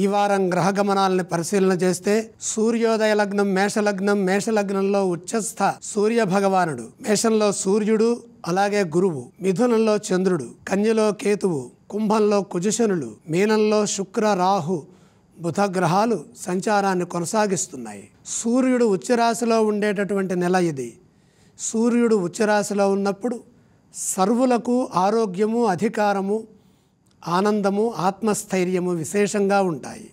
ఈ వారం గ్రహ గమనాలను పరిశీలన చేస్తే సూర్యోదయ లగ్నం మేషలగ్నం మేషలగ్నంలో ఉచ్చస్థ సూర్య భగవానుడు మేషంలో సూర్యుడు అలాగే గురువు మిథునంలో చంద్రుడు కన్యలో కేతువు కుంభంలో కుజశనులు మీనంలో శుక్ర రాహు బుధ గ్రహాలు సంచారాన్ని కొనసాగిస్తున్నాయి సూర్యుడు ఉచ్చరాశిలో ఉండేటటువంటి నెల ఇది సూర్యుడు ఉచ్చరాశిలో ఉన్నప్పుడు సర్వులకు ఆరోగ్యము అధికారము ఆనందము ఆత్మస్థైర్యము విశేషంగా ఉంటాయి